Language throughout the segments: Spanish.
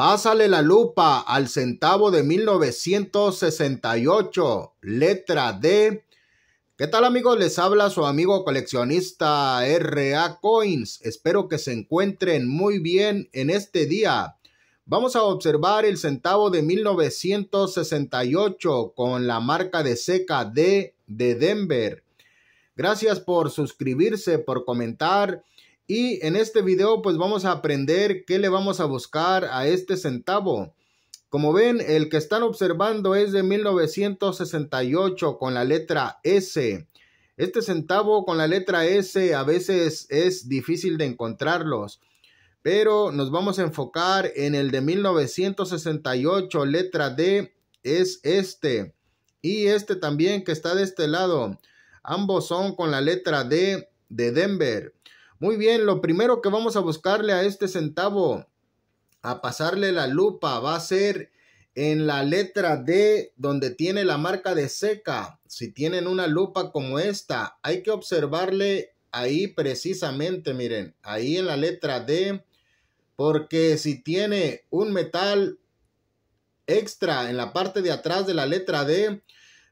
Pásale la lupa al centavo de 1968, letra D. ¿Qué tal amigos? Les habla su amigo coleccionista RA Coins. Espero que se encuentren muy bien en este día. Vamos a observar el centavo de 1968 con la marca de seca D de Denver. Gracias por suscribirse, por comentar y en este video pues vamos a aprender qué le vamos a buscar a este centavo. Como ven, el que están observando es de 1968 con la letra S. Este centavo con la letra S a veces es difícil de encontrarlos, pero nos vamos a enfocar en el de 1968, letra D, es este. Y este también que está de este lado. Ambos son con la letra D de Denver. Muy bien, lo primero que vamos a buscarle a este centavo, a pasarle la lupa, va a ser en la letra D donde tiene la marca de seca. Si tienen una lupa como esta, hay que observarle ahí precisamente, miren, ahí en la letra D, porque si tiene un metal extra en la parte de atrás de la letra D,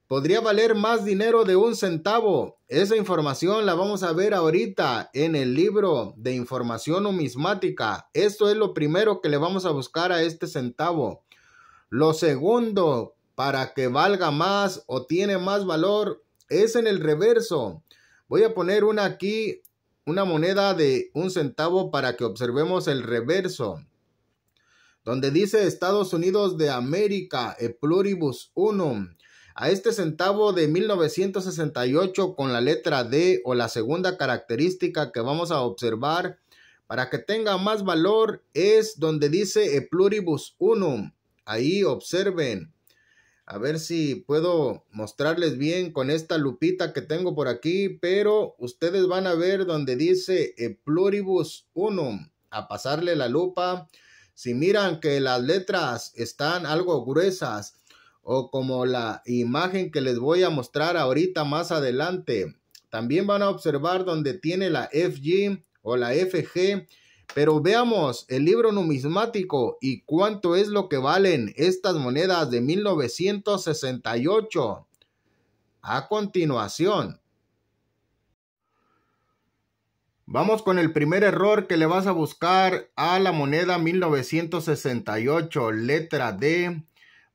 podría valer más dinero de un centavo. Esa información la vamos a ver ahorita en el libro de información numismática. Esto es lo primero que le vamos a buscar a este centavo. Lo segundo, para que valga más o tiene más valor, es en el reverso. Voy a poner una aquí, una moneda de un centavo para que observemos el reverso. Donde dice Estados Unidos de América, e pluribus unum a este centavo de 1968 con la letra D o la segunda característica que vamos a observar para que tenga más valor es donde dice e pluribus unum. Ahí observen. A ver si puedo mostrarles bien con esta lupita que tengo por aquí, pero ustedes van a ver donde dice e pluribus unum. A pasarle la lupa. Si miran que las letras están algo gruesas o como la imagen que les voy a mostrar ahorita más adelante. También van a observar donde tiene la FG o la FG. Pero veamos el libro numismático y cuánto es lo que valen estas monedas de 1968. A continuación. Vamos con el primer error que le vas a buscar a la moneda 1968, letra D.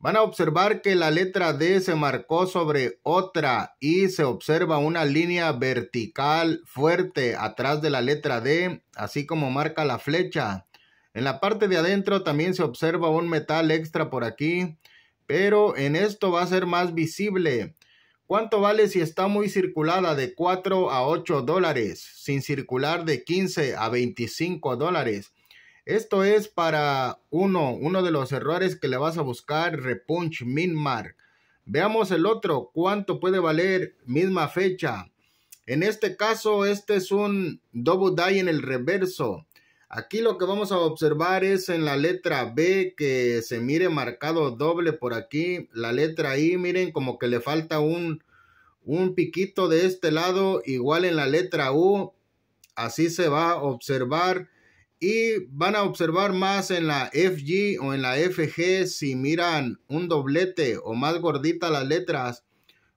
Van a observar que la letra D se marcó sobre otra y se observa una línea vertical fuerte atrás de la letra D, así como marca la flecha. En la parte de adentro también se observa un metal extra por aquí, pero en esto va a ser más visible. ¿Cuánto vale si está muy circulada de 4 a 8 dólares, sin circular de 15 a 25 dólares? Esto es para uno, uno de los errores que le vas a buscar, repunch, min mark. Veamos el otro, cuánto puede valer misma fecha. En este caso, este es un double die en el reverso. Aquí lo que vamos a observar es en la letra B que se mire marcado doble por aquí. La letra I, miren como que le falta un, un piquito de este lado, igual en la letra U. Así se va a observar y van a observar más en la FG o en la FG si miran un doblete o más gordita las letras.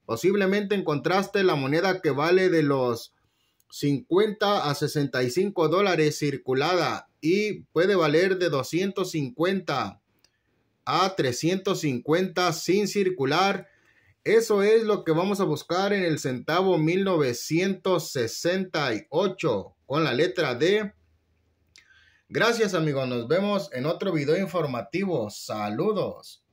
Posiblemente encontraste la moneda que vale de los 50 a 65 dólares circulada y puede valer de 250 a 350 sin circular. Eso es lo que vamos a buscar en el centavo 1968 con la letra D Gracias amigos, nos vemos en otro video informativo. Saludos.